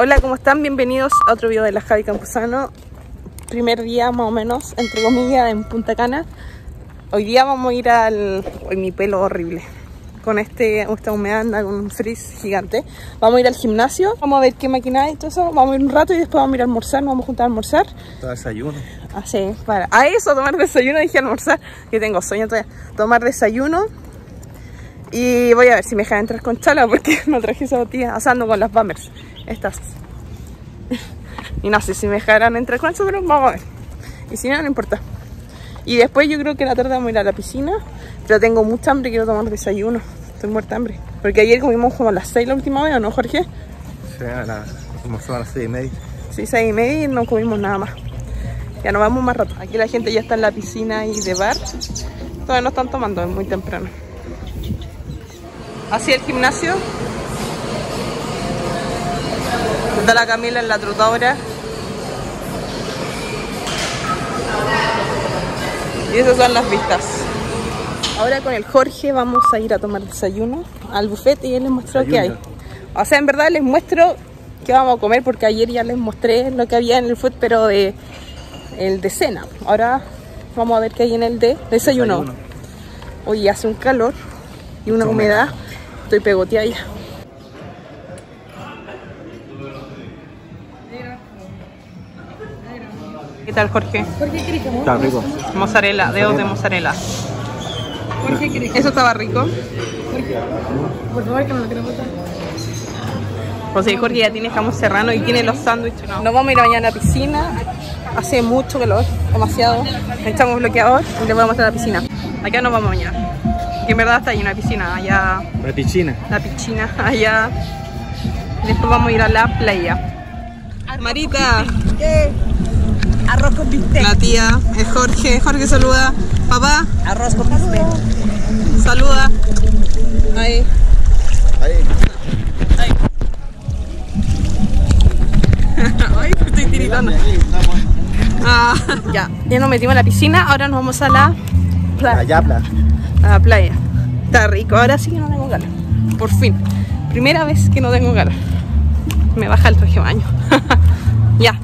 Hola, ¿cómo están? Bienvenidos a otro video de la Javi Campuzano. Primer día más o menos, entre comillas, en Punta Cana. Hoy día vamos a ir al... Hoy mi pelo horrible. Con este, esta humedad anda con un frizz gigante. Vamos a ir al gimnasio, vamos a ver qué máquina y todo eso. Vamos a ir un rato y después vamos a ir a almorzar, nos vamos a juntar a almorzar. Para desayuno. Ah, sí, para... A eso, tomar desayuno, dije almorzar. Que tengo sueño todavía. Tomar desayuno, y voy a ver si me dejan entrar con chala porque no traje botilla, asando con las bummers estas. y no sé si me dejarán entrar con eso, pero vamos a ver. Y si no, no importa. Y después yo creo que la tarde vamos a ir a la piscina. Pero tengo mucha hambre, quiero tomar desayuno. Estoy muerta de hambre. Porque ayer comimos como a las 6 la última vez, ¿o no, Jorge? Sí, a las, 6 y media. Sí, 6 y media y no comimos nada más. Ya nos vamos más rato. Aquí la gente ya está en la piscina y de bar. Todavía no están tomando, es muy temprano. así el gimnasio Está la Camila en la trotadora. Y esas son las vistas. Ahora con el Jorge vamos a ir a tomar desayuno al buffet y él les mostró que hay. O sea, en verdad les muestro que vamos a comer porque ayer ya les mostré lo que había en el food, pero de el de cena. Ahora vamos a ver qué hay en el de desayuno. Hoy hace un calor y una humedad. Estoy pegoteada ¿Qué tal, Jorge? Jorge, ¿quieres Está rico. Mozzarella, dedos de mozzarella. Jorge, ¿quieres ¿Eso estaba rico? Jorge, por favor, que me lo quiero botar. José Jorge ya tiene jamón serrano y tiene los sándwiches. No. Nos vamos a ir mañana a la piscina. Hace mucho que calor, demasiado. Estamos bloqueador y le vamos a la piscina. Acá nos vamos mañana. Que en verdad está ahí una piscina, allá. La piscina. La piscina, allá. Después vamos a ir a la playa. Marita. ¿Qué? Arroz con bistec. La tía es Jorge. Jorge saluda. Papá. Arroz con bistec. Saluda. Ahí. Ahí. Ahí. Ay, estoy tiritando. Ah, ya, ya nos metimos a la piscina, ahora nos vamos a la playa. A la playa. Está rico, ahora sí que no tengo ganas. Por fin. Primera vez que no tengo ganas. Me baja el traje de baño. ya,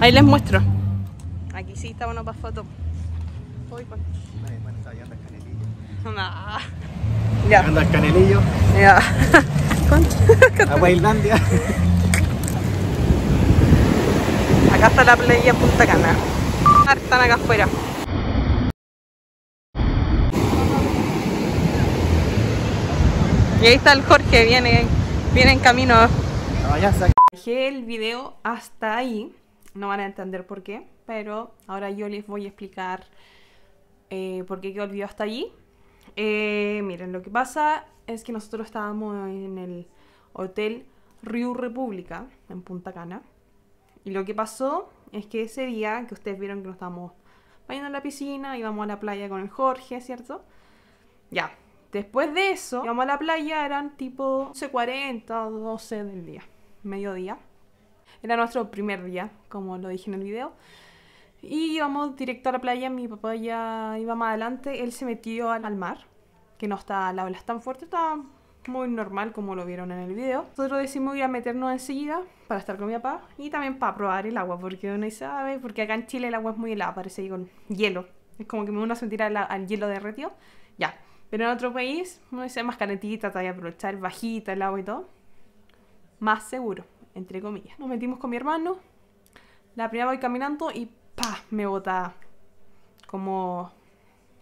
ahí les muestro está bueno para foto. Uy, bueno. canelillo. Ya. Anda el canelillo. Ya. Agua Islandia. Acá está la playa Punta Cana. Están acá afuera. Y ahí está el Jorge, viene, viene en camino. Ah, Dejé el video hasta ahí. No van a entender por qué pero ahora yo les voy a explicar eh, por qué quedó el hasta allí. Eh, miren, lo que pasa es que nosotros estábamos en el Hotel Rio República, en Punta Cana, y lo que pasó es que ese día que ustedes vieron que nos estábamos bañando en la piscina, íbamos a la playa con el Jorge, ¿cierto? Ya, Después de eso, íbamos a la playa, eran tipo 11.40 12 del día, mediodía. Era nuestro primer día, como lo dije en el video. Y íbamos directo a la playa, mi papá ya iba más adelante, él se metió al, mar, que no está la ola tan fuerte, está muy normal como lo vieron en el video. Nosotros decidimos ir a meternos enseguida para estar con mi papá y también para probar el agua, porque uno sabe, ah, porque acá en Chile el agua es muy helada, parece que con hielo. Es como que me uno a sentir al, hielo derretido, ya. Pero en otro país, uno dice más calentita, todavía aprovechar, bajita el agua y todo. Más seguro, entre comillas. Nos metimos con mi hermano, la primera voy caminando y pa me bota como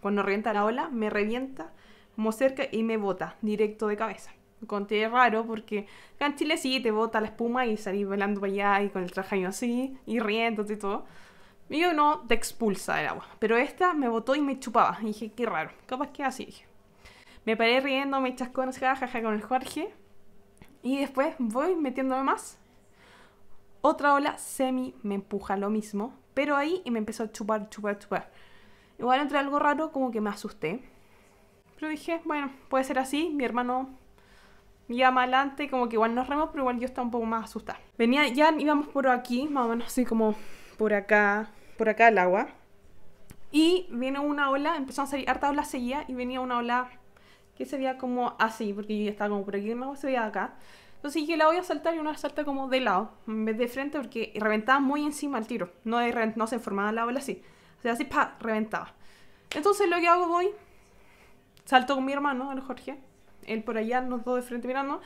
cuando revienta la ola, me revienta como cerca y me bota directo de cabeza. Conté raro porque acá sí te bota la espuma y salís volando para allá y con el traje así y riéndote y todo. Y yo no te expulsa del agua, pero esta me botó y me chupaba. Y dije, qué raro, capaz que así Me paré riendo, me esa jaja con el Jorge. Y después voy metiéndome más. Otra ola semi me empuja lo mismo, pero ahí y me empezó a chupar, chupar, chupar. Igual entré algo raro, como que me asusté. Pero dije, bueno, puede ser así, mi hermano me más adelante, como que igual nos remos, pero igual yo estaba un poco más asustada. Venía, ya íbamos por aquí, más o menos así como por acá, por acá el agua. Y viene una ola, empezó a salir harta ola seguía y venía una ola que se veía como así, porque yo ya estaba como por aquí, no se veía acá. Entonces que la voy a saltar y una salta como de lado, en vez de frente, porque reventaba muy encima el tiro. No, no se formaba la ola así. O sea, así, pa, reventaba. Entonces lo que hago, voy, salto con mi hermano, el Jorge, él por allá, los dos de frente mirando,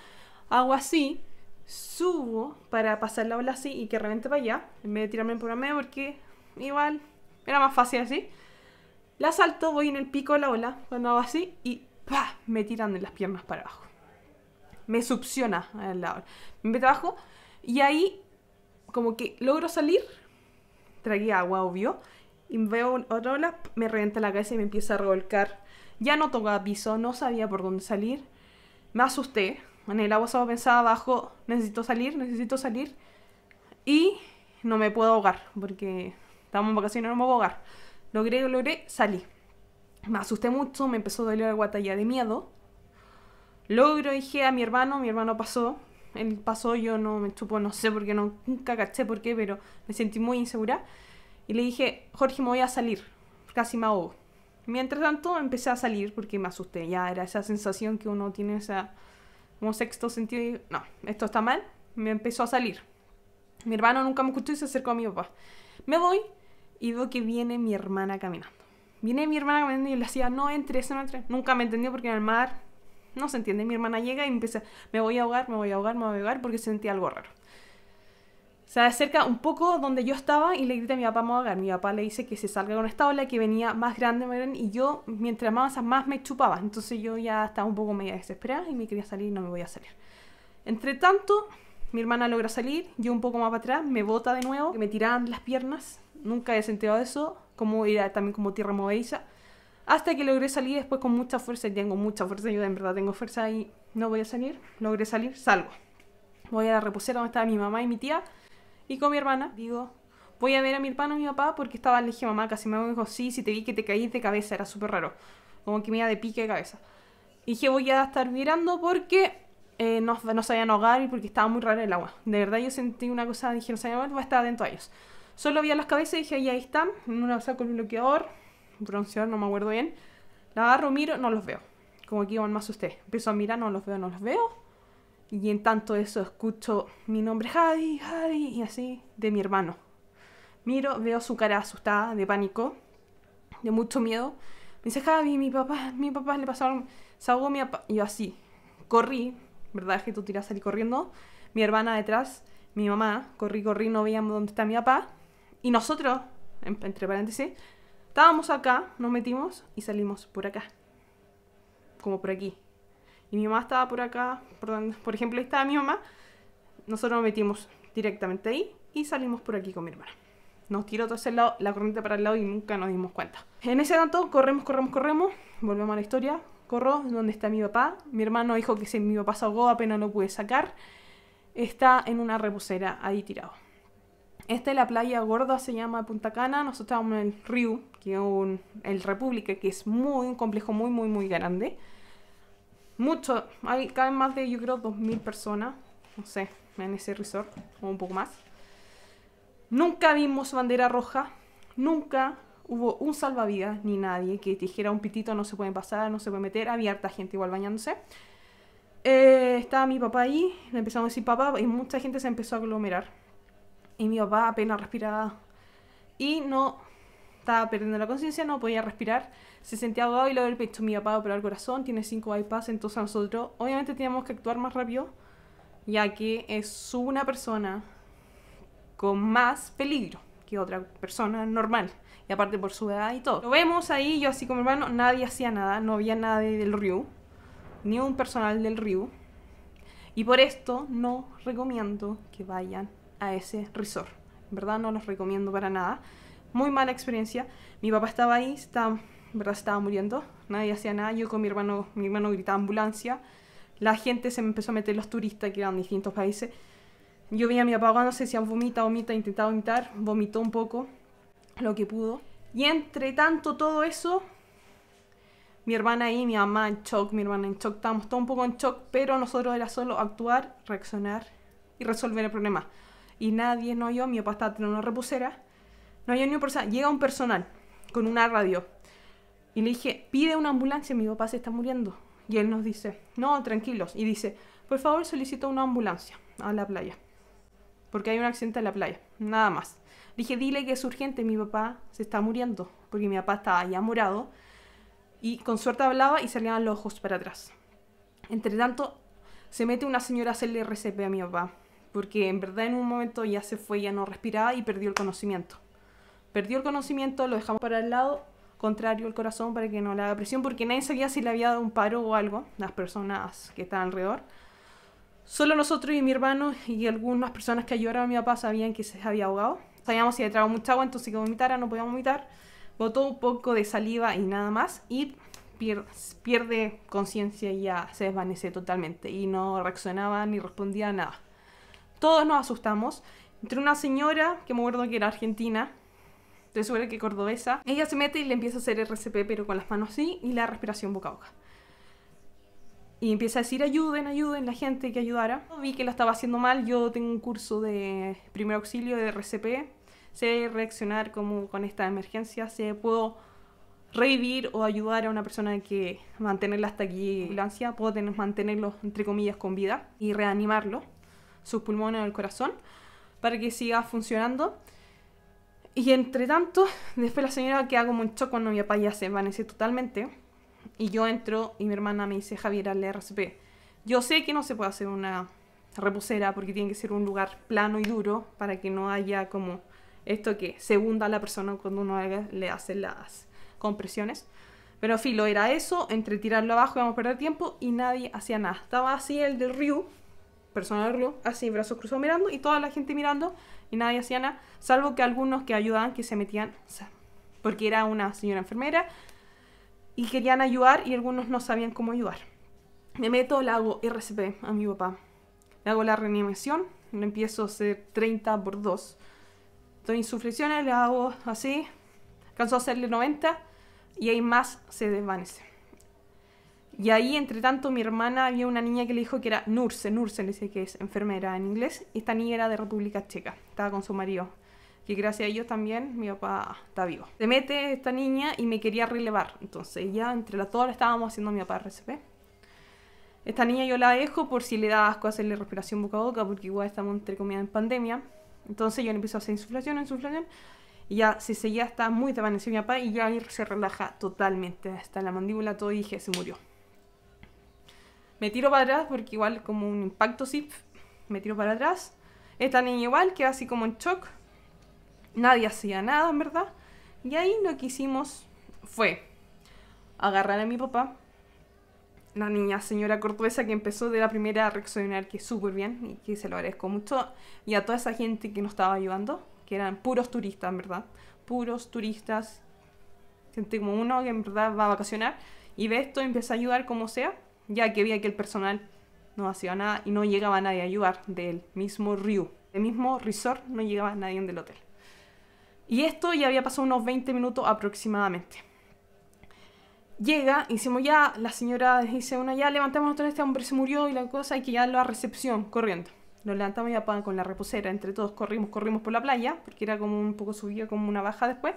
hago así, subo para pasar la ola así y que revente para allá, en vez de tirarme por la medio, porque igual era más fácil así. La salto, voy en el pico de la ola cuando hago así y ¡pa! me tiran de las piernas para abajo me succiona el lado Me meto abajo y ahí como que logro salir, tragué agua, obvio, y veo otra ola, me revienta la cabeza y me empieza a revolcar. Ya no tocaba piso, no sabía por dónde salir. Me asusté. En el agua estaba pensada abajo, necesito salir, necesito salir. Y no me puedo ahogar, porque estamos en vacaciones, no me puedo ahogar. Logré, logré, salí. Me asusté mucho, me empezó a doler la guata ya de miedo. Logro, dije a mi hermano, mi hermano pasó, él pasó, yo no me chupo, no sé por qué, no, nunca caché por qué, pero me sentí muy insegura. Y le dije, Jorge, me voy a salir, casi me ahogo. Mientras tanto, empecé a salir porque me asusté, ya era esa sensación que uno tiene, esa, como sexto sentido, y no, esto está mal, me empezó a salir. Mi hermano nunca me escuchó y se acercó a mi papá. Me voy y veo que viene mi hermana caminando. Viene mi hermana caminando y le decía, no entres, no entres. Nunca me entendió porque en el mar no se entiende. Mi hermana llega y empieza, me voy a ahogar, me voy a ahogar, me voy a ahogar, porque sentía algo raro. Se acerca un poco donde yo estaba y le grita a mi papá, me voy a ahogar. Mi papá le dice que se salga con esta ola que venía más grande, y yo, mientras más más me chupaba. Entonces yo ya estaba un poco media desesperada y me quería salir y no me voy a salir. Entre tanto, mi hermana logra salir, yo un poco más para atrás, me bota de nuevo, me tiran las piernas, nunca he sentido eso, como era también como tierra movediza. Hasta que logré salir después con mucha fuerza, y tengo mucha fuerza, yo en verdad tengo fuerza y no voy a salir. Logré salir, salgo. Voy a la reposera donde estaba mi mamá y mi tía y con mi hermana. Digo, voy a ver a mi hermano y mi papá porque estaba, le dije mamá, casi me dijo, sí, si te vi que te caí de cabeza, era súper raro. Como que me iba de pique de cabeza. Y dije, voy a estar mirando porque eh, no, no, sabían ahogar y porque estaba muy raro el agua. De verdad yo sentí una cosa, dije, no sabían ahogar, voy a estar adentro a ellos. Solo vi a las cabezas y dije, ahí están, en una cosa con bloqueador, pronunciar, no me acuerdo bien. La agarro, miro, no los veo. Como aquí van más usted. Empiezo a mirar, no los veo, no los veo. Y en tanto eso escucho mi nombre, Javi, Javi, y así, de mi hermano. Miro, veo su cara asustada, de pánico, de mucho miedo. Me dice, Javi, mi papá, mi papá le pasaron, se ahogó mi papá. Y yo así, corrí, ¿verdad? Es que tú tiras salir corriendo. Mi hermana detrás, mi mamá, corrí, corrí, no veíamos dónde está mi papá. Y nosotros, entre paréntesis, Estábamos acá, nos metimos y salimos por acá. Como por aquí. Y mi mamá estaba por acá, por, donde, por ejemplo, ahí estaba mi mamá. Nosotros nos metimos directamente ahí y salimos por aquí con mi hermana. Nos tiró todo ese lado, la corriente para el lado y nunca nos dimos cuenta. En ese tanto, corremos, corremos, corremos. Volvemos a la historia. Corro, donde está mi papá. Mi hermano dijo que si mi papá se ahogó, apenas lo pude sacar. Está en una reposera ahí tirado. Esta es la playa gorda, se llama Punta Cana. Nosotros estábamos en el Río, que es un, el República, que es muy un complejo muy, muy, muy grande. Mucho, hay más de, yo creo, 2.000 personas, no sé, en ese resort, o un poco más. Nunca vimos bandera roja, nunca hubo un salvavidas ni nadie que dijera un pitito no se pueden pasar, no se puede meter, había gente igual bañándose. Eh, estaba mi papá ahí, le empezamos a decir papá y mucha gente se empezó a aglomerar y mi papá apenas respiraba y no estaba perdiendo la conciencia, no podía respirar, se sentía ahogado y lo del pecho, mi papá operó el corazón, tiene cinco bypass, entonces nosotros obviamente teníamos que actuar más rápido, ya que es una persona con más peligro que otra persona normal, y aparte por su edad y todo. Lo vemos ahí, yo así como hermano, nadie hacía nada, no había nadie del río, ni un personal del río, y por esto no recomiendo que vayan a ese resort. verdad no los recomiendo para nada. Muy mala experiencia. Mi papá estaba ahí, estaba, verdad estaba muriendo. Nadie hacía nada. Yo con mi hermano, mi hermano gritaba ambulancia. La gente se me empezó a meter los turistas que eran de distintos países. Yo veía a mi papá no sé si han vomita, vomita, intentaba vomitar. Vomitó un poco lo que pudo. Y entre tanto todo eso, mi hermana ahí mi mamá en shock, mi hermana en shock, estábamos todos un poco en shock, pero nosotros era solo actuar, reaccionar y resolver el problema y nadie, no yo, mi papá estaba teniendo una reposera, no hay ni una llega un personal con una radio y le dije, pide una ambulancia, mi papá se está muriendo. Y él nos dice, no, tranquilos, y dice, por favor solicito una ambulancia a la playa, porque hay un accidente en la playa, nada más. Dije, dile que es urgente, mi papá se está muriendo, porque mi papá estaba ya morado, y con suerte hablaba y salían los ojos para atrás. Entre tanto, se mete una señora a hacerle RCP a mi papá porque en verdad en un momento ya se fue, ya no respiraba y perdió el conocimiento. Perdió el conocimiento, lo dejamos para el lado contrario al corazón para que no le haga presión, porque nadie sabía si le había dado un paro o algo, las personas que estaban alrededor. Solo nosotros y mi hermano y algunas personas que ayudaron a mi papá sabían que se había ahogado. Sabíamos si había tragado mucha agua, entonces que vomitara, no podía vomitar. Botó un poco de saliva y nada más y pierde, pierde conciencia y ya se desvanece totalmente y no reaccionaba ni respondía a nada. Todos nos asustamos. Entre una señora, que me acuerdo que era argentina, de segura que cordobesa, ella se mete y le empieza a hacer RCP, pero con las manos así y la respiración boca a boca. Y empieza a decir, ayuden, ayuden, la gente que ayudara. Vi que lo estaba haciendo mal, yo tengo un curso de primer auxilio de RCP, sé reaccionar como con esta emergencia, sé puedo revivir o ayudar a una persona que mantenerla hasta aquí, la puedo tener, mantenerlo entre comillas con vida y reanimarlo sus pulmones o el corazón para que siga funcionando. Y entre tanto, después la señora queda como en cuando mi papá ya se desvanece totalmente. Y yo entro y mi hermana me dice, Javier, le RCP. Yo sé que no se puede hacer una reposera porque tiene que ser un lugar plano y duro para que no haya como esto que se hunda la persona cuando uno le hace las compresiones. Pero filo, era eso, entre tirarlo abajo vamos a perder tiempo y nadie hacía nada. Estaba así el del Ryu, personal así, brazos cruzados mirando y toda la gente mirando y nadie hacía nada, salvo que algunos que ayudaban que se metían, porque era una señora enfermera y querían ayudar y algunos no sabían cómo ayudar. Me meto, le hago RCP a mi papá, le hago la reanimación, le empiezo a hacer 30 por 2. doy insuflexiones, le hago así, canso a hacerle 90 y ahí más se desvanece. Y ahí, entre tanto, mi hermana había una niña que le dijo que era Nurse, Nurse, le dice que es enfermera en inglés. Y esta niña era de República Checa, estaba con su marido. Que gracias a ellos también mi papá está vivo. Se mete esta niña y me quería relevar. Entonces, ya entre las dos estábamos haciendo mi papá RCP. Esta niña yo la dejo por si le da asco hacerle respiración boca a boca, porque igual estamos entre comillas en pandemia. Entonces yo le empiezo a hacer insuflación, insuflación. Y ya se seguía, está muy desvanecido mi papá y ya ahí se relaja totalmente. Hasta la mandíbula, todo y dije, se murió. Me tiro para atrás porque igual como un impacto zip me tiro para atrás. Esta niña igual queda así como en shock. Nadie hacía nada, en verdad. Y ahí lo que hicimos fue agarrar a mi papá. La niña señora Cortuesa que empezó de la primera a reaccionar que súper bien y que se lo agradezco mucho. Y a toda esa gente que nos estaba ayudando, que eran puros turistas, en verdad. Puros turistas. Gente como uno que en verdad va a vacacionar y ve esto y empieza a ayudar como sea ya que veía que el personal no hacía nada y no llegaba nadie a ayudar del mismo río, Del mismo resort no llegaba nadie del hotel. Y esto ya había pasado unos 20 minutos aproximadamente. Llega, hicimos ya, la señora dice, una ya levantemos a este hombre se murió y la cosa, hay que llevarlo a recepción, corriendo. lo levantamos ya con la reposera, entre todos corrimos, corrimos por la playa, porque era como un poco subida, como una baja después.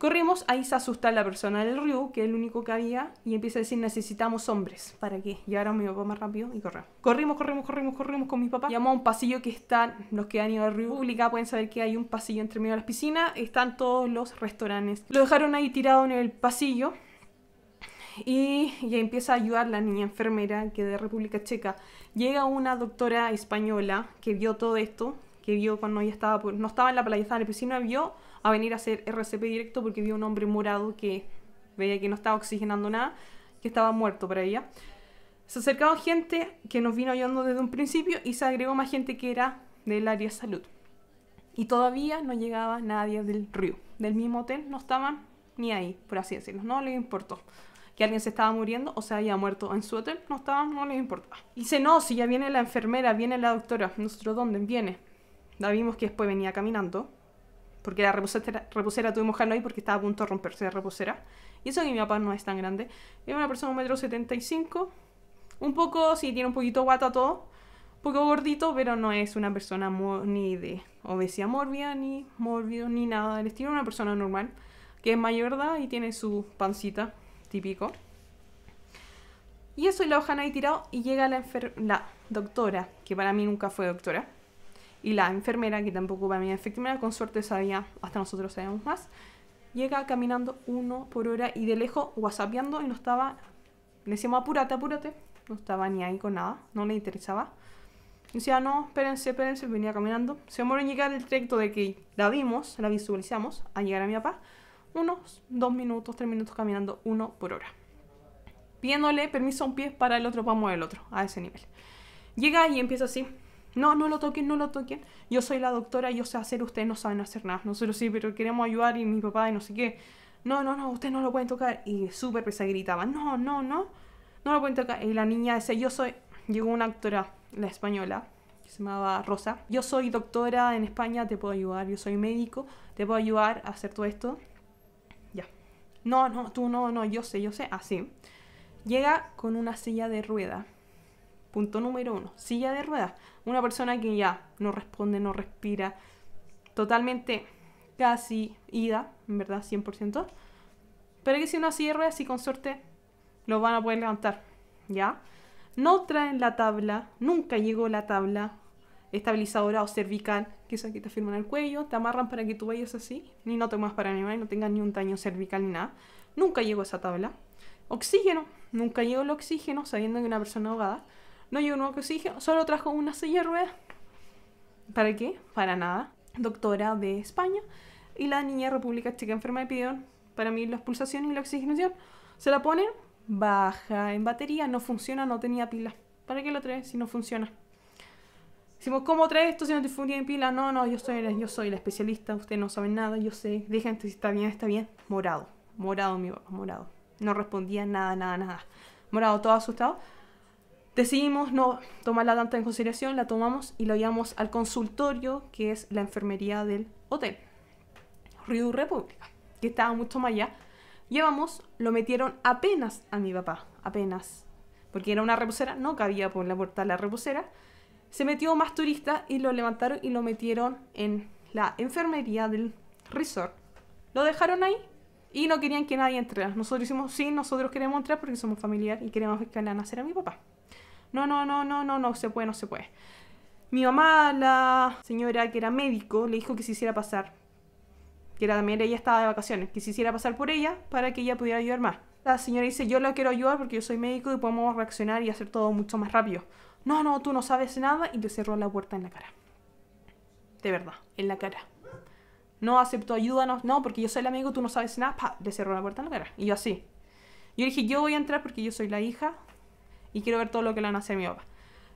Corrimos, ahí se asusta la persona del río, que es el único que había, y empieza a decir, necesitamos hombres. ¿Para qué? Y ahora mi papá más rápido y corremos. Corrimos, corrimos, corrimos, corrimos con mi papá. Llamó a un pasillo que está, los que han ido a República pueden saber que hay un pasillo entre medio de las piscinas, están todos los restaurantes. Lo dejaron ahí tirado en el pasillo y ya empieza a ayudar la niña enfermera que de República Checa. Llega una doctora española que vio todo esto, que vio cuando ella estaba, pues, no estaba en la playa, estaba en la piscina, vio a venir a hacer RCP directo porque vio un hombre morado que veía que no estaba oxigenando nada, que estaba muerto para ella. Se acercaba gente que nos vino ayudando desde un principio y se agregó más gente que era del área de salud. Y todavía no llegaba nadie del río. Del mismo hotel no estaban ni ahí, por así decirlo. No les importó que alguien se estaba muriendo o se había muerto en su hotel, no estaban, no les importaba. Y dice, no, si ya viene la enfermera, viene la doctora, ¿nosotros dónde? Viene. La vimos que después venía caminando porque la reposera, reposera tuvimos que ahí porque estaba a punto de romperse la reposera. Y eso que mi papá no es tan grande. Es una persona de 1,75 metro Un poco, sí, tiene un poquito guata todo. Un poco gordito, pero no es una persona ni de obesidad mórbida, ni mórbido, ni nada del estilo. Una persona normal, que es mayor edad y tiene su pancita típico. Y eso y la hoja ahí tirado y llega la, la doctora, que para mí nunca fue doctora y la enfermera, que tampoco para mí efectivamente, con suerte sabía, hasta nosotros sabemos más, llega caminando uno por hora y de lejos whatsappeando y no estaba, le decíamos apúrate, apúrate, no estaba ni ahí con nada, no le interesaba. decía, no, espérense, espérense, venía caminando. Se demoró en llegar el trayecto de que la vimos, la visualizamos, a llegar a mi papá, unos dos minutos, tres minutos caminando uno por hora. Pidiéndole permiso a un pie para el otro para mover el otro, a ese nivel. Llega y empieza así, no, no lo toquen, no lo toquen. Yo soy la doctora, yo sé hacer, ustedes no saben hacer nada. Nosotros sí, pero queremos ayudar y mi papá y no sé qué. No, no, no, ustedes no lo pueden tocar. Y súper pesa gritaba, no, no, no, no lo pueden tocar. Y la niña decía, yo soy, llegó una actora, la española, que se llamaba Rosa. Yo soy doctora en España, te puedo ayudar. Yo soy médico, te puedo ayudar a hacer todo esto. Ya. No, no, tú no, no, yo sé, yo sé. Así. Llega con una silla de rueda Punto número uno, silla de ruedas. Una persona que ya no responde, no respira, totalmente casi ida, en verdad, 100%. Pero que si una silla de ruedas, y con suerte, lo van a poder levantar, ¿ya? No traen la tabla, nunca llegó la tabla estabilizadora o cervical, que es que te firman el cuello, te amarran para que tú vayas así, ni no te más para animar y no tengas ni un daño cervical ni nada. Nunca llegó esa tabla. Oxígeno, nunca llegó el oxígeno, sabiendo que una persona ahogada no llegó nuevo oxígeno, solo trajo una silla de ruedas. ¿Para qué? Para nada. Doctora de España. Y la niña República chica enferma de pidón. para mí la pulsación y la oxigenación. Se la ponen, baja en batería, no funciona, no tenía pila. ¿Para qué lo trae si no funciona? Decimos, ¿cómo trae esto si no te en pila? No, no, yo soy, yo soy la especialista, ustedes no saben nada, yo sé. Dije si está bien, está bien. Morado, morado, mi morado. No respondía nada, nada, nada. Morado, todo asustado. Decidimos no tomarla tanto en consideración, la tomamos y la llevamos al consultorio, que es la enfermería del hotel, Río República, que estaba mucho más allá. Llevamos, lo metieron apenas a mi papá, apenas, porque era una reposera, no cabía por la puerta la reposera. Se metió más turistas y lo levantaron y lo metieron en la enfermería del resort. Lo dejaron ahí y no querían que nadie entrara. Nosotros hicimos, sí, nosotros queremos entrar porque somos familiares y queremos que a nacer a mi papá. No, no, no, no, no, no se puede, no se puede. Mi mamá, la señora que era médico, le dijo que se hiciera pasar. Que era también ella estaba de vacaciones, que se hiciera pasar por ella para que ella pudiera ayudar más. La señora dice, yo la quiero ayudar porque yo soy médico y podemos reaccionar y hacer todo mucho más rápido. No, no, tú no sabes nada y te cerró la puerta en la cara. De verdad, en la cara. No acepto ayuda, no, porque yo soy el amigo, tú no sabes nada, pa, le cerró la puerta en la cara. Y yo así. Yo dije, yo voy a entrar porque yo soy la hija y quiero ver todo lo que le van a hacer a mi papá.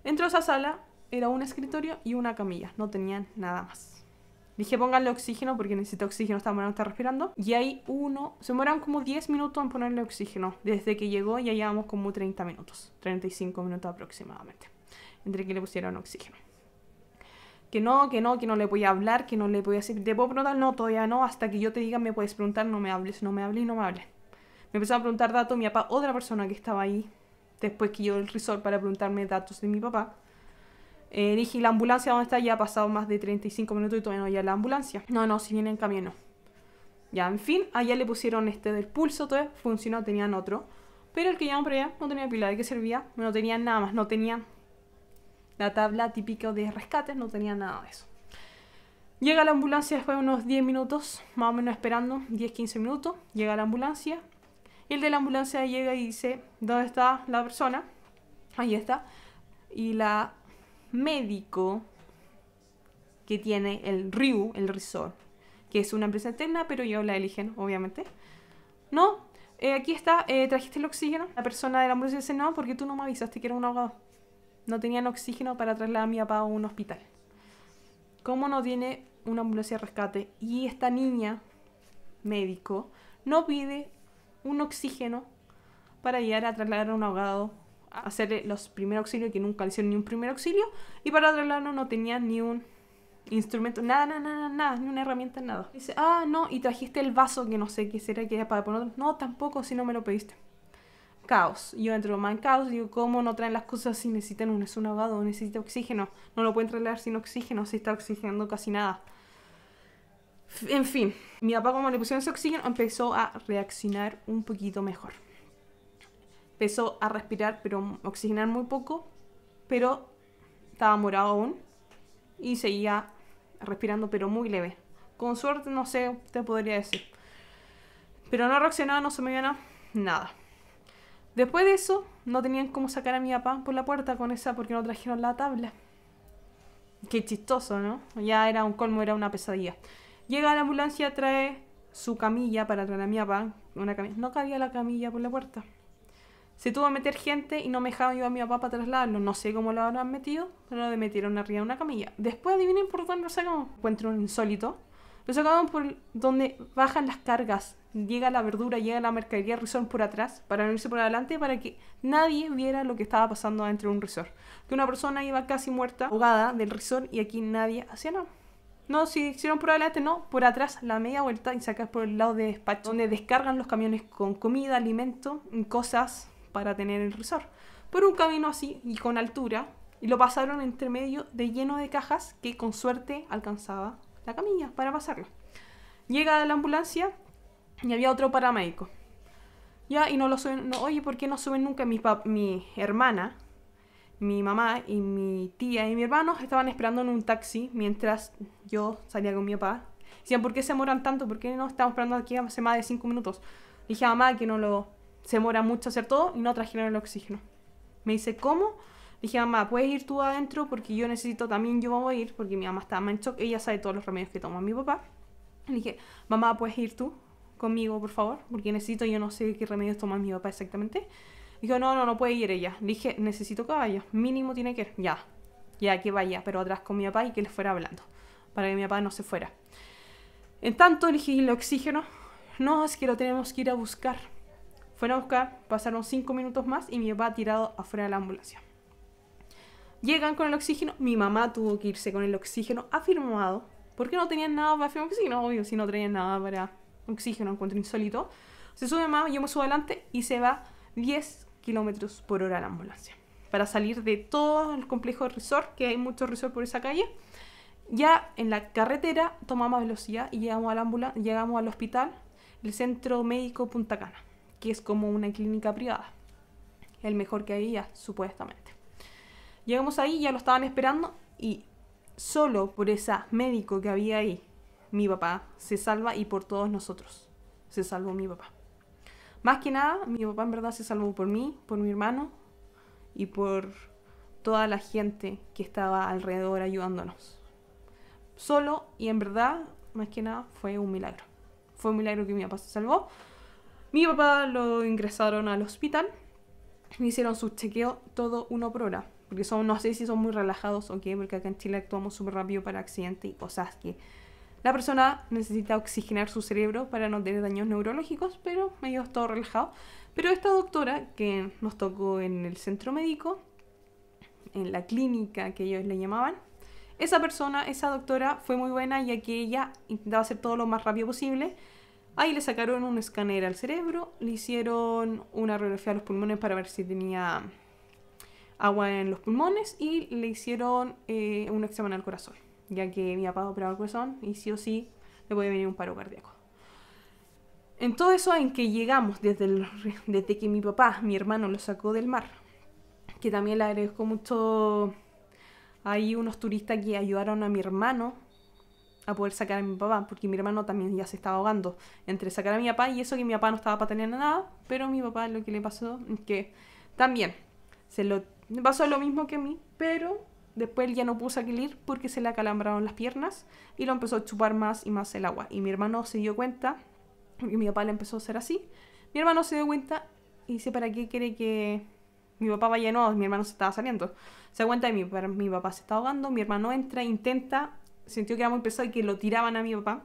Entró esa sala, era un escritorio y una camilla, no tenían nada más. Dije, pónganle oxígeno porque necesita oxígeno, está está respirando. Y ahí uno, se mueran como 10 minutos en ponerle oxígeno. Desde que llegó ya llevamos como 30 minutos, 35 minutos aproximadamente, entre que le pusieron oxígeno. Que no, que no, que no le voy a hablar, que no le voy a decir, ¿te puedo preguntar? No, todavía no, hasta que yo te diga, me puedes preguntar, no me hables, no me hables, no me hables. Me empezó a preguntar dato mi papá, otra persona que estaba ahí, después que yo el resort para preguntarme datos de mi papá. Eh, dije, ¿la ambulancia dónde está? Ya ha pasado más de 35 minutos y todavía no llega la ambulancia. No, no, si viene en camión, no. Ya, en fin, allá le pusieron este del pulso, todo funcionó, tenían otro. Pero el que llamó para allá no tenía pila, ¿de qué servía? No tenían nada más, no tenían la tabla típica de rescates, no tenían nada de eso. Llega la ambulancia después de unos 10 minutos, más o menos esperando, 10-15 minutos. Llega la ambulancia, el de la ambulancia llega y dice, ¿dónde está la persona? Ahí está. Y la médico que tiene el Ryu, el Resort, que es una empresa interna, pero yo la eligen, obviamente. No, eh, aquí está, eh, trajiste el oxígeno. La persona de la ambulancia dice, no, porque tú no me avisaste que era un ahogado. No tenían oxígeno para trasladar a mi papá a un hospital. ¿Cómo no tiene una ambulancia de rescate? Y esta niña, médico, no pide un oxígeno para llegar a trasladar a un ahogado, a hacerle los primeros auxilios, que nunca le hicieron ni un primer auxilio, y para trasladarlo no tenía ni un instrumento, nada, nada, nada, nada, ni una herramienta, nada. Dice, ah, no, y trajiste el vaso que no sé qué será que era para poner. No, tampoco, si no me lo pediste. Caos. Yo entro más en caos, digo, ¿cómo no traen las cosas si necesitan un, es un ahogado, necesita oxígeno? No lo pueden trasladar sin oxígeno, se está oxigenando casi nada. En fin, mi papá como le pusieron ese oxígeno empezó a reaccionar un poquito mejor. Empezó a respirar, pero oxigenar muy poco, pero estaba morado aún y seguía respirando, pero muy leve. Con suerte, no sé, te podría decir. Pero no reaccionaba, no se me nada, nada. Después de eso, no tenían cómo sacar a mi papá por la puerta con esa porque no trajeron la tabla. Qué chistoso, ¿no? Ya era un colmo, era una pesadilla. Llega la ambulancia, trae su camilla para traer a mi papá. Una camilla. No cabía la camilla por la puerta. Se tuvo a meter gente y no me dejaban llevar a mi papá para trasladarlo. No sé cómo lo habrán metido, pero lo metieron arriba de una camilla. Después adivinen por dónde lo sacamos. Encuentro un insólito. Lo sacamos por donde bajan las cargas. Llega la verdura, llega la mercadería resort por atrás, para no irse por adelante, para que nadie viera lo que estaba pasando dentro de un resort. Que una persona iba casi muerta, ahogada del resort, y aquí nadie hacía nada. No, si hicieron por adelante, no, por atrás, la media vuelta y sacas por el lado de despacho, donde descargan los camiones con comida, alimento, cosas para tener el resort. Por un camino así y con altura, y lo pasaron entre medio de lleno de cajas que con suerte alcanzaba la camilla para pasarlo Llega la ambulancia y había otro paramédico. Ya, y no lo suben, oye, ¿por qué no suben nunca mi, mi hermana? mi mamá y mi tía y mi hermano estaban esperando en un taxi mientras yo salía con mi papá. Decían, ¿por qué se demoran tanto? ¿Por qué no estamos esperando aquí hace más de cinco minutos? dije a mamá que no lo se demora mucho hacer todo y no trajeron el oxígeno. Me dice, ¿cómo? dije, mamá, puedes ir tú adentro porque yo necesito también, yo voy a ir porque mi mamá está en shock. Ella sabe todos los remedios que toma mi papá. Le dije, mamá, puedes ir tú conmigo, por favor, porque necesito, yo no sé qué remedios toma mi papá exactamente. Dijo, no, no, no puede ir ella. dije, necesito caballo. mínimo tiene que ir. Ya, ya que vaya, pero atrás con mi papá y que le fuera hablando, para que mi papá no se fuera. En tanto, dije, el oxígeno? No, es que lo tenemos que ir a buscar. Fueron a buscar, pasaron cinco minutos más y mi papá tirado afuera de la ambulancia. Llegan con el oxígeno, mi mamá tuvo que irse con el oxígeno afirmado, porque no tenían nada para afirmar oxígeno, obvio, si no tenían nada para oxígeno, encuentro insólito. Se sube mamá, yo me subo adelante y se va 10 kilómetros por hora la ambulancia. Para salir de todo el complejo de resort, que hay mucho resort por esa calle, ya en la carretera tomamos velocidad y llegamos, a la llegamos al hospital, el Centro Médico Punta Cana, que es como una clínica privada, el mejor que había, supuestamente. Llegamos ahí, ya lo estaban esperando y solo por ese médico que había ahí, mi papá se salva y por todos nosotros se salvó mi papá. Más que nada, mi papá en verdad se salvó por mí, por mi hermano y por toda la gente que estaba alrededor ayudándonos. Solo y en verdad, más que nada, fue un milagro. Fue un milagro que mi papá se salvó. Mi papá lo ingresaron al hospital, me hicieron su chequeo todo uno por hora. Porque son, no sé si son muy relajados o qué, porque acá en Chile actuamos súper rápido para accidentes y cosas que la persona necesita oxigenar su cerebro para no tener daños neurológicos, pero medio todo relajado. Pero esta doctora, que nos tocó en el centro médico, en la clínica que ellos le llamaban, esa persona, esa doctora, fue muy buena ya que ella intentaba hacer todo lo más rápido posible. Ahí le sacaron un escáner al cerebro, le hicieron una radiografía a los pulmones para ver si tenía agua en los pulmones y le hicieron eh, un examen al corazón ya que mi papá operaba el corazón y sí o sí le puede venir un paro cardíaco. En todo eso en que llegamos desde, desde que mi papá, mi hermano, lo sacó del mar, que también le agradezco mucho, hay unos turistas que ayudaron a mi hermano a poder sacar a mi papá, porque mi hermano también ya se estaba ahogando entre sacar a mi papá y eso que mi papá no estaba para tener nada, pero mi papá lo que le pasó es que también se lo pasó lo mismo que a mí, pero Después ya no pudo salir porque se le acalambraron las piernas y lo empezó a chupar más y más el agua. Y mi hermano se dio cuenta, Y mi papá le empezó a hacer así. Mi hermano se dio cuenta y dice, ¿para qué quiere que mi papá vaya no? Mi hermano se estaba saliendo. Se da cuenta de mi, mi papá se está ahogando, mi hermano entra, intenta, sintió que era muy pesado y que lo tiraban a mi papá.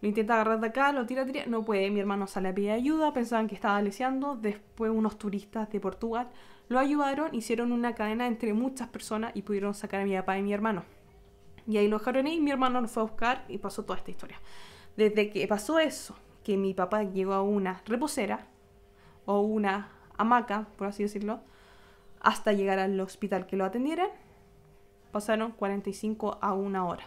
Lo intenta agarrar de acá, lo tira, tira, no puede. Mi hermano sale a pedir ayuda, pensaban que estaba leseando. Después unos turistas de Portugal lo ayudaron, hicieron una cadena entre muchas personas y pudieron sacar a mi papá y mi hermano. Y ahí lo dejaron ahí y mi hermano lo fue a buscar y pasó toda esta historia. Desde que pasó eso, que mi papá llegó a una reposera o una hamaca, por así decirlo, hasta llegar al hospital que lo atendieran, pasaron 45 a una hora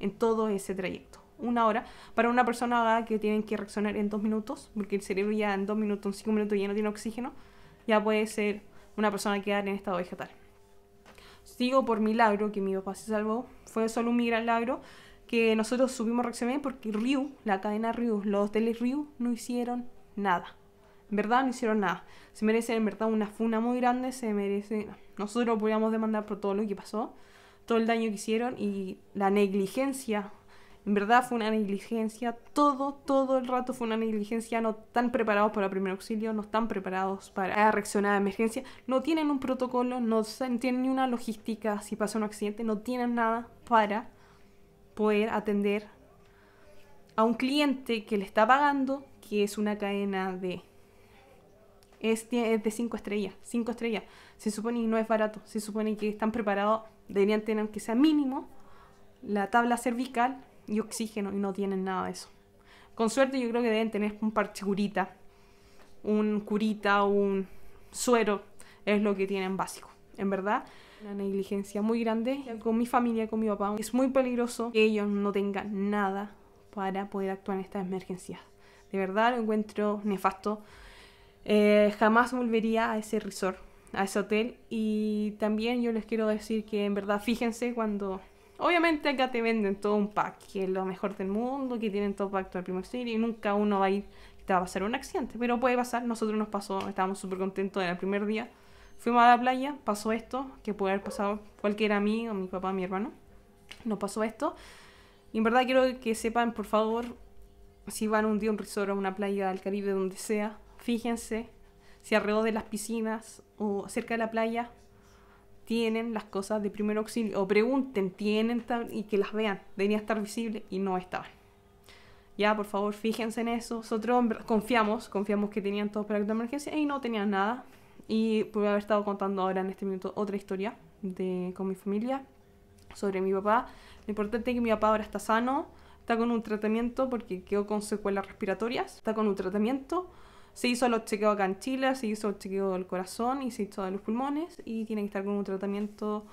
en todo ese trayecto. Una hora para una persona que tienen que reaccionar en dos minutos, porque el cerebro ya en dos minutos, en cinco minutos ya no tiene oxígeno, ya puede ser una persona quedar en estado vegetal. Sigo por milagro que mi papá se salvó, fue solo un milagro que nosotros subimos reaccionar porque Ryu, la cadena Ryu, los hoteles Ryu no hicieron nada. En verdad no hicieron nada. Se merecen en verdad una funa muy grande, se merecen. Nosotros podíamos demandar por todo lo que pasó, todo el daño que hicieron y la negligencia en verdad fue una negligencia, todo, todo el rato fue una negligencia, no están preparados para primer auxilio, no están preparados para reaccionar a emergencia, no tienen un protocolo, no tienen ni una logística si pasa un accidente, no tienen nada para poder atender a un cliente que le está pagando, que es una cadena de es, de 5 estrellas. 5 estrellas. Se supone que no es barato. Se supone que están preparados, deberían tener que sea mínimo la tabla cervical y oxígeno y no tienen nada de eso. Con suerte yo creo que deben tener un parche curita, un curita, un suero, es lo que tienen básico. En verdad, una negligencia muy grande con mi familia, con mi papá. Es muy peligroso que ellos no tengan nada para poder actuar en estas emergencias. De verdad lo encuentro nefasto. Eh, jamás volvería a ese resort, a ese hotel. Y también yo les quiero decir que en verdad fíjense cuando Obviamente acá te venden todo un pack, que es lo mejor del mundo, que tienen todo pacto al primer estilo y nunca uno va a ir, te va a pasar un accidente, pero puede pasar, nosotros nos pasó, estábamos súper contentos en el primer día, fuimos a la playa, pasó esto, que puede haber pasado cualquiera amigo, mi papá, mi hermano, nos pasó esto, y en verdad quiero que sepan, por favor, si van un día a un resort a una playa del Caribe, donde sea, fíjense si alrededor de las piscinas o cerca de la playa tienen las cosas de primer auxilio o pregunten, tienen y que las vean. Debería estar visible y no estaban. Ya, por favor, fíjense en eso. Nosotros confiamos, confiamos que tenían todo para de emergencia y no tenían nada. Y a haber estado contando ahora en este minuto otra historia con mi familia sobre mi papá. Lo importante es que mi papá ahora está sano, está con un tratamiento porque quedó con secuelas respiratorias, está con un tratamiento se hizo los chequeos de en se hizo el chequeo del corazón y se hizo de los pulmones y tiene que estar con un tratamiento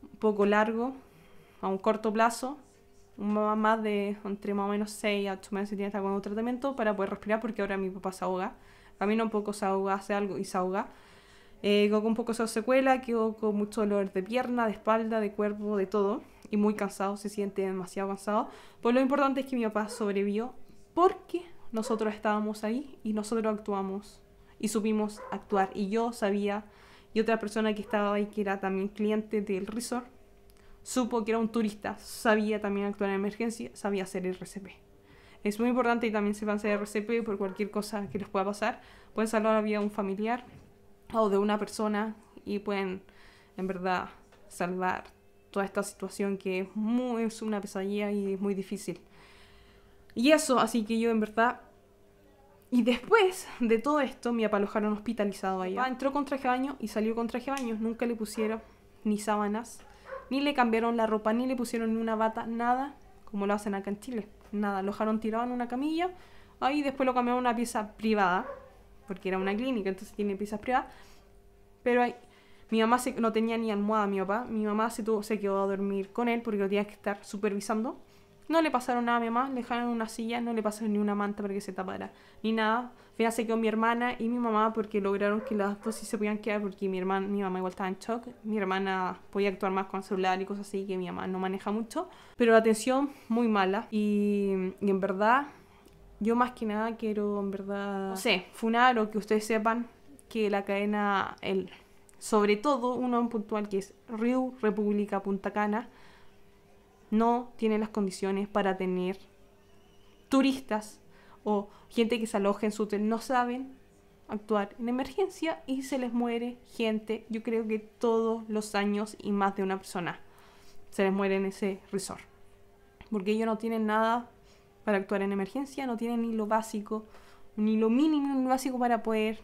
un poco largo, a un corto plazo, Un más de entre más o menos 6 a 8 meses tiene que estar con un tratamiento para poder respirar porque ahora mi papá se ahoga, camina un poco, se ahoga, hace algo y se ahoga. Eh, quedó con un poco de secuela, quedó con mucho dolor de pierna, de espalda, de cuerpo, de todo. Y muy cansado, se siente demasiado cansado. Pues lo importante es que mi papá sobrevivió porque nosotros estábamos ahí y nosotros actuamos y supimos actuar. Y yo sabía, y otra persona que estaba ahí, que era también cliente del resort, supo que era un turista, sabía también actuar en emergencia, sabía hacer el RCP. Es muy importante y también sepan hacer RCP por cualquier cosa que les pueda pasar. Pueden salvar la vida de un familiar o de una persona y pueden, en verdad, salvar toda esta situación que es, muy, es una pesadilla y es muy difícil. Y eso, así que yo en verdad... Y después de todo esto, mi me apalojaron hospitalizado allá. Entró con traje de baño y salió con traje de baño. Nunca le pusieron ni sábanas, ni le cambiaron la ropa, ni le pusieron ni una bata, nada, como lo hacen acá en Chile. Nada, lo dejaron tirado en una camilla. Ahí después lo cambiaron a una pieza privada, porque era una clínica, entonces tiene piezas privadas. Pero ahí, mi mamá no tenía ni almohada, mi papá. Mi mamá se, tuvo, se quedó a dormir con él porque lo tenía que estar supervisando. No le pasaron nada a mi mamá, le dejaron una silla, no le pasaron ni una manta para que se tapara, ni nada. Al final se quedó mi hermana y mi mamá porque lograron que las dos sí se podían quedar porque mi hermana, mi mamá igual estaba en shock. Mi hermana podía actuar más con celular y cosas así que mi mamá no maneja mucho. Pero la atención muy mala y, en verdad yo más que nada quiero, en verdad, no sé, funar o que ustedes sepan que la cadena, el, sobre todo uno en puntual que es Rio República Punta Cana, no tienen las condiciones para tener turistas o gente que se aloja en su hotel. No saben actuar en emergencia y se les muere gente. Yo creo que todos los años y más de una persona se les muere en ese resort. Porque ellos no tienen nada para actuar en emergencia, no tienen ni lo básico, ni lo mínimo, lo básico para poder.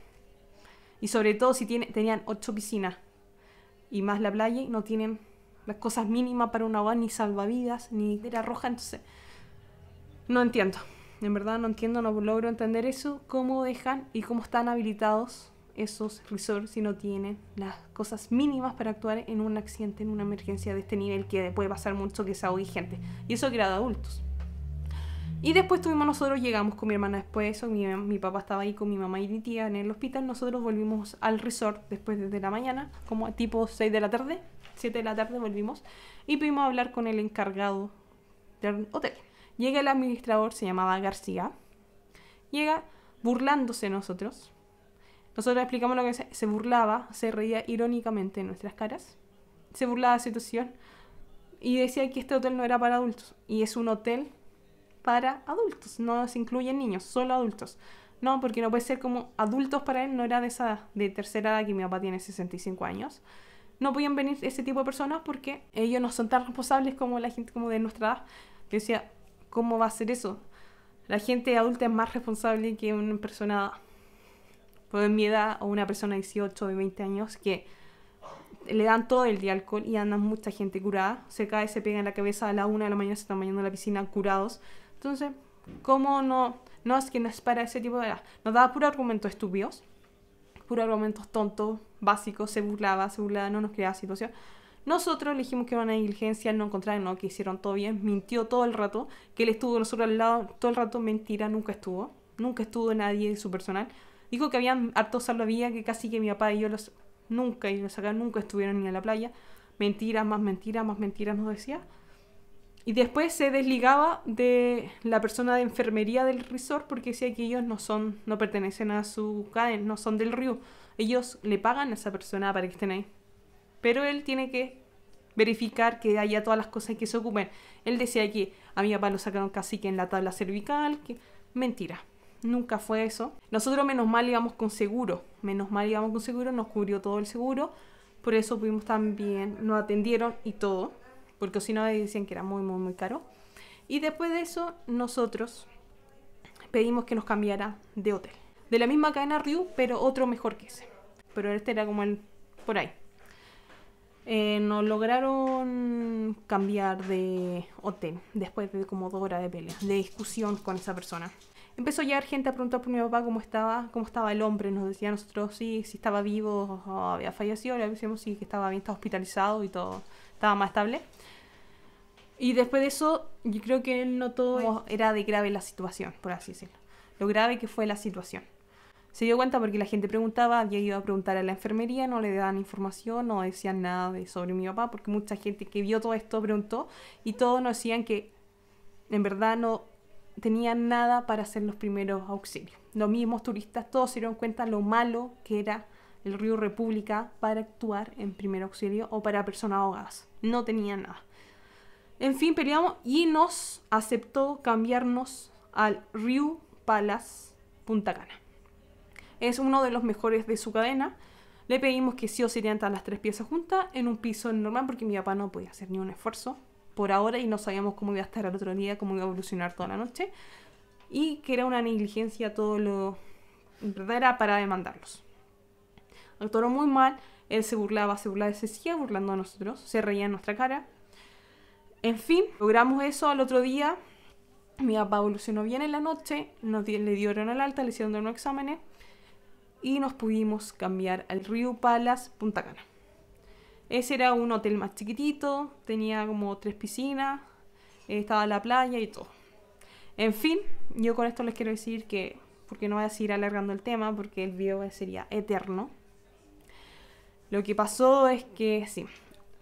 Y sobre todo si tenían ocho piscinas y más la playa, no tienen las cosas mínimas para una van, ni salvavidas, ni era roja, entonces no entiendo. En verdad no entiendo, no logro entender eso, cómo dejan y cómo están habilitados esos resorts si no tienen las cosas mínimas para actuar en un accidente, en una emergencia de este nivel que puede pasar mucho que se ahogue gente. Y eso que era de adultos. Y después tuvimos nosotros, llegamos con mi hermana después eso, mi, papá estaba ahí con mi mamá y mi tía en el hospital, nosotros volvimos al resort después de la mañana, como a tipo 6 de la tarde, 7 de la tarde volvimos y pudimos hablar con el encargado del hotel. Llega el administrador, se llamaba García, llega burlándose nosotros. Nosotros explicamos lo que se, se burlaba, se reía irónicamente en nuestras caras, se burlaba de la situación y decía que este hotel no era para adultos y es un hotel para adultos, no se incluyen niños, solo adultos. No, porque no puede ser como adultos para él, no era de esa de tercera edad que mi papá tiene 65 años no podían venir ese tipo de personas porque ellos no son tan responsables como la gente como de nuestra edad. Yo decía, ¿cómo va a ser eso? La gente adulta es más responsable que una persona pues, de mi edad o una persona de 18 o de 20 años que le dan todo el día alcohol y andan mucha gente curada. Se cae, se pega en la cabeza a la una de la mañana, se están bañando en la piscina curados. Entonces, ¿cómo no? No es que no es para ese tipo de edad. Nos da puro argumentos estúpidos, puro argumentos tontos, básico, se burlaba, se burlaba, no nos creaba situación. Nosotros le dijimos que iban a diligencia, no encontraron, no, que hicieron todo bien, mintió todo el rato, que él estuvo nosotros al lado todo el rato, mentira, nunca estuvo, nunca estuvo nadie de su personal. Dijo que habían hartos salvavidas, que casi que mi papá y yo los nunca, y los acá nunca estuvieron ni en la playa. Mentira, más mentira, más mentira nos decía. Y después se desligaba de la persona de enfermería del resort porque decía que ellos no son, no pertenecen a su cadena, no son del río. Ellos le pagan a esa persona para que estén ahí. Pero él tiene que verificar que haya todas las cosas que se ocupen. Él decía que a mi papá lo sacaron casi que en la tabla cervical. Mentira. Nunca fue eso. Nosotros menos mal íbamos con seguro. Menos mal íbamos con seguro. Nos cubrió todo el seguro. Por eso pudimos también. Nos atendieron y todo. Porque si no decían que era muy, muy, muy caro. Y después de eso, nosotros pedimos que nos cambiara de hotel de la misma cadena Ryu, pero otro mejor que ese. Pero este era como el por ahí. Eh, nos lograron cambiar de hotel después de como dos horas de pelea, de discusión con esa persona. Empezó a llegar gente a preguntar por mi papá cómo estaba, cómo estaba el hombre. Nos decían nosotros sí, si estaba vivo o oh, había fallecido. Le decíamos sí, que estaba bien, estaba hospitalizado y todo, estaba más estable. Y después de eso, yo creo que él notó era de grave la situación, por así decirlo. Lo grave que fue la situación se dio cuenta porque la gente preguntaba, había ido a preguntar a la enfermería, no le daban información, no decían nada de, sobre mi papá, porque mucha gente que vio todo esto preguntó y todos nos decían que en verdad no tenían nada para hacer los primeros auxilios. Los mismos turistas, todos se dieron cuenta lo malo que era el río República para actuar en primer auxilio o para personas ahogadas. No tenían nada. En fin, peleamos y nos aceptó cambiarnos al Río Palas Punta Cana es uno de los mejores de su cadena. Le pedimos que sí o sí todas las tres piezas juntas en un piso normal porque mi papá no podía hacer ni un esfuerzo por ahora y no sabíamos cómo iba a estar al otro día, cómo iba a evolucionar toda la noche. Y que era una negligencia todo lo... En verdad era para demandarlos. Actuaron muy mal, él se burlaba, se burlaba, se seguía burlando a nosotros, se reía en nuestra cara. En fin, logramos eso al otro día. Mi papá evolucionó bien en la noche, nos le dieron el alta, le hicieron unos exámenes y nos pudimos cambiar al Río Palace Punta Cana. Ese era un hotel más chiquitito, tenía como tres piscinas, estaba la playa y todo. En fin, yo con esto les quiero decir que, porque no voy a seguir alargando el tema, porque el video sería eterno. Lo que pasó es que sí,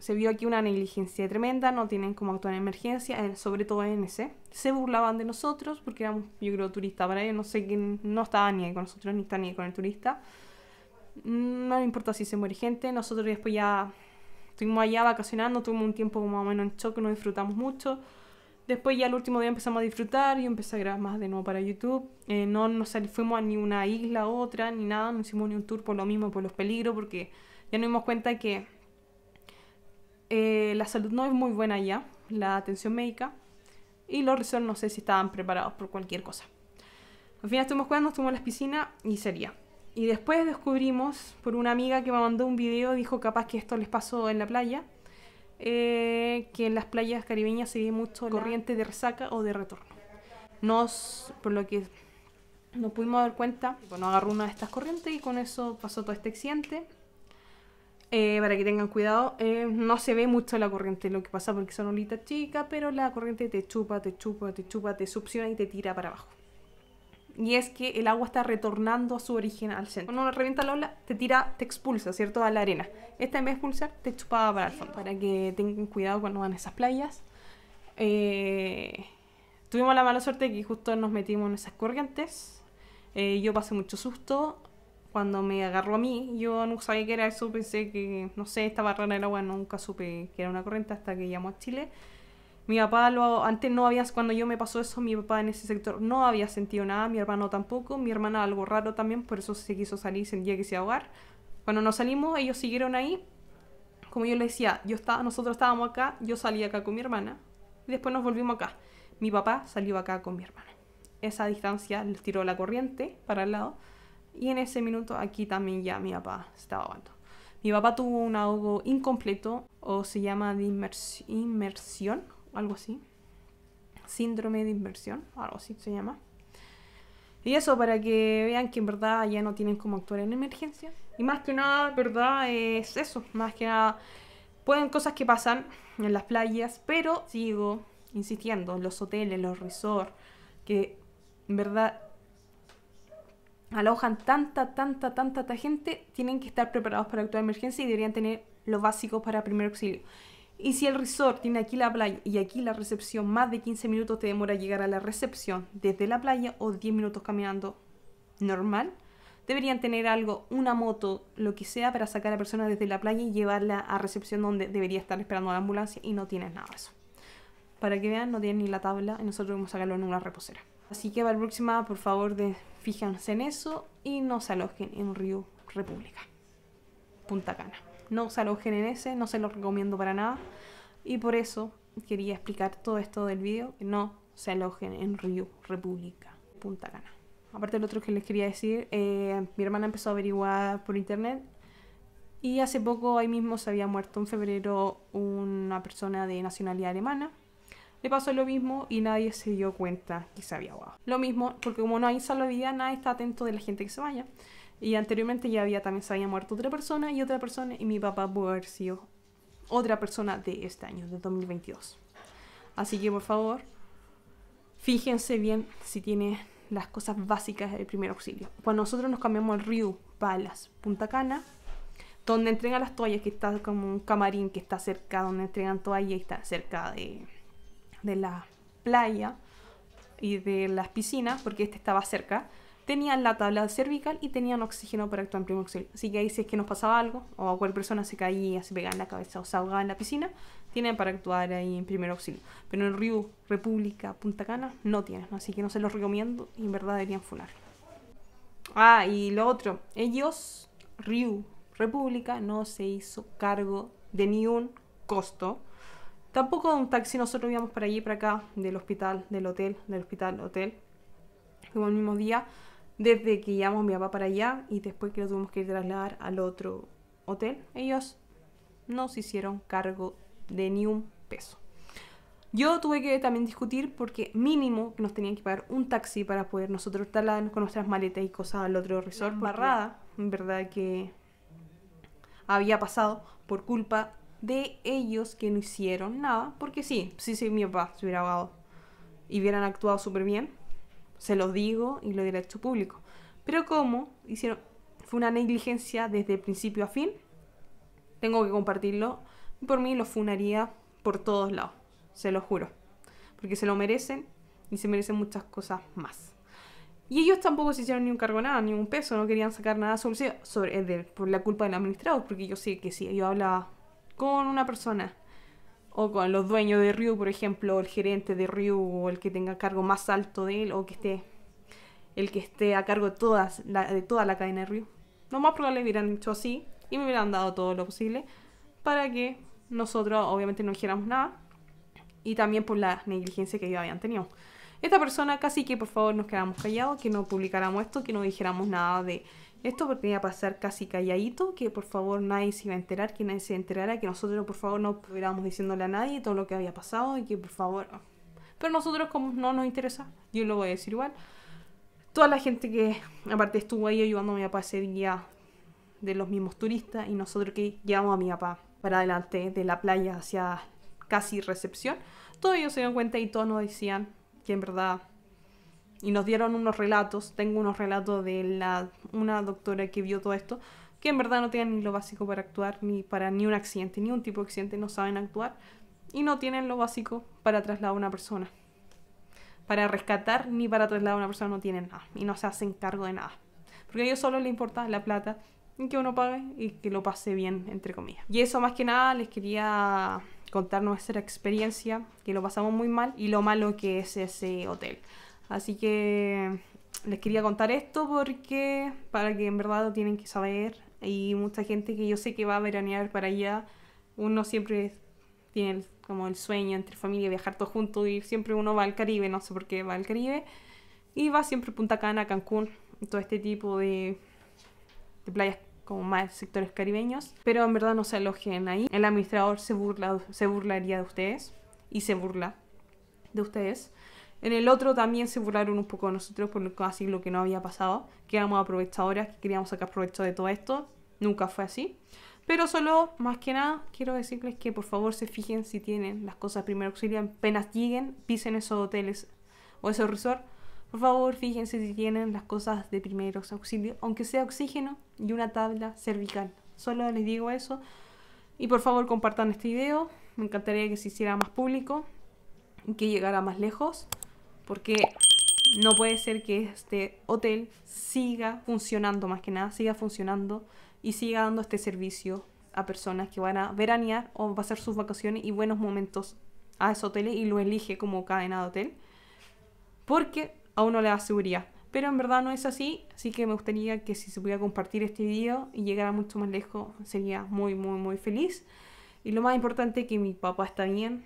se vio aquí una negligencia tremenda, no tienen como actuar en emergencia, eh, sobre todo en ese. Se burlaban de nosotros porque éramos, yo creo, turistas para ellos, no sé quién, no estaba ni con nosotros, ni está ni con el turista. Mm, no importa si se muere gente, nosotros después ya estuvimos allá vacacionando, tuvimos un tiempo más o menos en choque, no disfrutamos mucho. Después ya el último día empezamos a disfrutar, y empecé a grabar más de nuevo para YouTube. Eh, no nos fuimos a ni una isla otra, ni nada, no hicimos ni un tour por lo mismo, por los peligros, porque ya nos dimos cuenta que eh, la salud no es muy buena ya la atención médica, y los resorts no sé si estaban preparados por cualquier cosa. Al final estuvimos jugando, estuvimos en las piscinas y sería. Y después descubrimos, por una amiga que me mandó un video, dijo capaz que esto les pasó en la playa, eh, que en las playas caribeñas se ve mucho corriente de resaca o de retorno. Nos, por lo que nos pudimos dar cuenta, bueno, agarró una de estas corrientes y con eso pasó todo este accidente. Eh, para que tengan cuidado, eh, no se ve mucho la corriente, lo que pasa porque son olitas chicas, pero la corriente te chupa, te chupa, te chupa, te succiona y te tira para abajo. Y es que el agua está retornando a su origen, al centro. Cuando revienta la ola, te tira, te expulsa, ¿cierto? A la arena. Esta en vez de expulsar, te chupa para el fondo. Para que tengan cuidado cuando van a esas playas. Eh, tuvimos la mala suerte de que justo nos metimos en esas corrientes. yo pasé mucho susto cuando me agarró a mí, yo no sabía qué era eso, pensé que, no sé, estaba barrera el agua, nunca supe que era una corriente hasta que llamó a Chile. Mi papá, lo, antes no había, cuando yo me pasó eso, mi papá en ese sector no había sentido nada, mi hermano tampoco, mi hermana algo raro también, por eso se quiso salir, sentía que se iba a ahogar. Cuando nos salimos, ellos siguieron ahí. Como yo les decía, yo estaba, nosotros estábamos acá, yo salí acá con mi hermana, y después nos volvimos acá. Mi papá salió acá con mi hermana. Esa distancia les tiró la corriente para el lado y en ese minuto aquí también ya mi papá estaba ahogando. Mi papá tuvo un ahogo incompleto o se llama de inmersión inmersión, algo así. Síndrome de inmersión, algo así se llama. Y eso para que vean que en verdad ya no tienen como actuar en emergencia. Y más que nada, verdad, es eso. Más que nada, pueden cosas que pasan en las playas, pero sigo insistiendo, los hoteles, los resorts, que en verdad alojan tanta, tanta, tanta, tanta gente, tienen que estar preparados para actuar en emergencia y deberían tener lo básico para primer auxilio. Y si el resort tiene aquí la playa y aquí la recepción, más de 15 minutos te demora llegar a la recepción desde la playa o 10 minutos caminando normal, deberían tener algo, una moto, lo que sea, para sacar a la persona desde la playa y llevarla a recepción donde debería estar esperando a la ambulancia y no tienes nada de eso. Para que vean, no tienen ni la tabla y nosotros vamos a sacarlo en una reposera. Así que para la próxima, por favor, de, fíjense en eso y no se alojen en Río República, Punta Cana. No se alojen en ese, no se los recomiendo para nada. Y por eso quería explicar todo esto del vídeo, que no se alojen en Río República, Punta Cana. Aparte lo otro que les quería decir, eh, mi hermana empezó a averiguar por internet y hace poco ahí mismo se había muerto en febrero una persona de nacionalidad alemana le pasó lo mismo y nadie se dio cuenta que se había ahogado. Lo mismo, porque como no hay vida nadie está atento de la gente que se vaya. Y anteriormente ya había también se había muerto otra persona y otra persona y mi papá pudo haber sido otra persona de este año, de 2022. Así que por favor, fíjense bien si tiene las cosas básicas del primer auxilio. Cuando nosotros nos cambiamos al río balas Punta Cana, donde entregan las toallas, que está como un camarín que está cerca, donde entregan toallas y está cerca de, de la playa y de las piscinas, porque este estaba cerca, tenían la tabla cervical y tenían oxígeno para actuar en primer auxilio. Así que ahí si es que nos pasaba algo o a cualquier persona se caía, se pegaba en la cabeza o se ahogaba en la piscina, tienen para actuar ahí en primer auxilio. Pero en Río, República, Punta Cana no tienen, así que no se los recomiendo y en verdad deberían funar. Ah, y lo otro, ellos, Río, República, no se hizo cargo de ni un costo Tampoco un taxi, nosotros íbamos para allí, para acá, del hospital, del hotel, del hospital, hotel. como el mismo día, desde que íbamos mi papá para allá y después que lo tuvimos que ir trasladar al otro hotel, ellos no se hicieron cargo de ni un peso. Yo tuve que también discutir porque mínimo que nos tenían que pagar un taxi para poder nosotros trasladarnos con nuestras maletas y cosas al otro resort. Barrada, en verdad que había pasado por culpa de ellos que no hicieron nada, porque sí, si mi papá se hubiera ahogado y hubieran actuado súper bien, se los digo y lo diré a hecho público. Pero como hicieron, fue una negligencia desde principio a fin, tengo que compartirlo. por mí lo funaría por todos lados, se lo juro. Porque se lo merecen y se merecen muchas cosas más. Y ellos tampoco se hicieron ni un cargo nada, ni un peso, no querían sacar nada sobre, sobre por la culpa del administrador, porque yo sé que si yo hablaba con una persona o con los dueños de Ryu, por ejemplo, el gerente de Ryu, o el que tenga cargo más alto de él, o que esté el que esté a cargo de, todas de toda la cadena de Ryu. Lo más probable hubieran hecho así y me hubieran dado todo lo posible para que nosotros obviamente no dijéramos nada y también por la negligencia que ellos habían tenido. Esta persona casi que por favor nos quedamos callados, que no publicáramos esto, que no dijéramos nada de esto porque iba a pasar casi calladito, que por favor nadie se iba a enterar, que nadie se enterara, que nosotros por favor no pudiéramos diciéndole a nadie todo lo que había pasado y que por favor... Pero nosotros como no nos interesa, yo lo voy a decir igual. Toda la gente que aparte estuvo ahí ayudando a mi papá ese día de los mismos turistas y nosotros que llevamos a mi papá para adelante de la playa hacia casi recepción, todos ellos se dieron cuenta y todos nos decían que en verdad y nos dieron unos relatos. Tengo unos relatos de la, una doctora que vio todo esto, que en verdad no tienen ni lo básico para actuar, ni para ni un accidente, ni un tipo de accidente, no saben actuar y no tienen lo básico para trasladar a una persona. Para rescatar ni para trasladar a una persona no tienen nada y no se hacen cargo de nada. Porque a ellos solo les importa la plata y que uno pague y que lo pase bien, entre comillas. Y eso más que nada les quería contar nuestra experiencia, que lo pasamos muy mal y lo malo que es ese hotel. Así que les quería contar esto porque para que en verdad lo tienen que saber y mucha gente que yo sé que va a veranear para allá, uno siempre tiene como el sueño entre familia, viajar todos juntos y siempre uno va al Caribe, no sé por qué va al Caribe y va siempre Punta Cana, Cancún, todo este tipo de, de playas como más sectores caribeños, pero en verdad no se alojen ahí. El administrador se burla, se burlaría de ustedes y se burla de ustedes. En el otro también se burlaron un poco de nosotros por casi lo que no había pasado, que éramos aprovechadoras, que queríamos sacar provecho de todo esto. Nunca fue así. Pero solo, más que nada, quiero decirles que por favor se fijen si tienen las cosas de primer auxilio, apenas lleguen, pisen esos hoteles o esos resort. Por favor, fíjense si tienen las cosas de primeros auxilios, aunque sea oxígeno y una tabla cervical. Solo les digo eso. Y por favor, compartan este video. Me encantaría que se hiciera más público y que llegara más lejos porque no puede ser que este hotel siga funcionando, más que nada, siga funcionando y siga dando este servicio a personas que van a veranear o pasar sus vacaciones y buenos momentos a esos hoteles y lo elige como cadena de hotel, porque a uno le da seguridad. Pero en verdad no es así, así que me gustaría que si se pudiera compartir este video y llegara mucho más lejos, sería muy, muy, muy feliz. Y lo más importante, que mi papá está bien,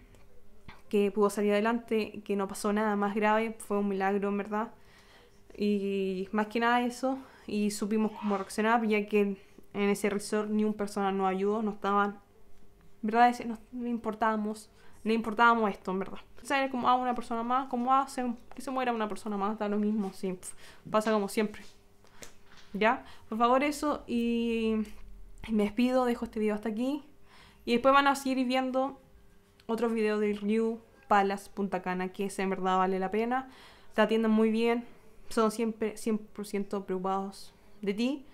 que pudo salir adelante, que no pasó nada más grave, fue un milagro en verdad. Y más que nada eso, y supimos cómo reaccionar, ya que en ese resort ni un personal nos ayudó, no estaban, ¿verdad? No, importábamos, no importábamos esto, en verdad. O sea, como a ah, una persona más, como hace ah, que se muera una persona más, da lo mismo, sí, pasa como siempre. ¿Ya? Por favor, eso, y me despido, dejo este video hasta aquí. Y después van a seguir viendo otro video de Ryu, Palas, Punta Cana, que ese en verdad vale la pena. Te atienden muy bien, son siempre 100% preocupados de ti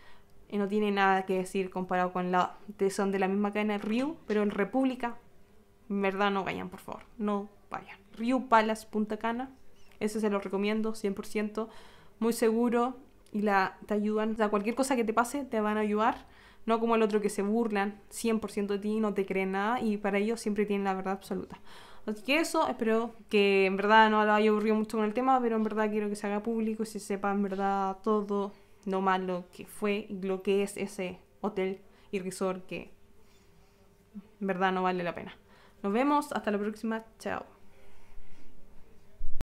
y no tiene nada que decir comparado con la... son de la misma cadena Ryu, pero en República, en verdad no vayan, por favor, no vayan. Ryu, Palas, Punta Cana, ese se lo recomiendo 100%, muy seguro y la, te ayudan, o sea, cualquier cosa que te pase te van a ayudar no como el otro que se burlan 100% de ti, no te creen nada y para ellos siempre tienen la verdad absoluta. Así que eso, espero que en verdad no lo haya aburrido mucho con el tema, pero en verdad quiero que se haga público y se sepa en verdad todo lo malo que fue y lo que es ese hotel y resort que en verdad no vale la pena. Nos vemos, hasta la próxima, chao.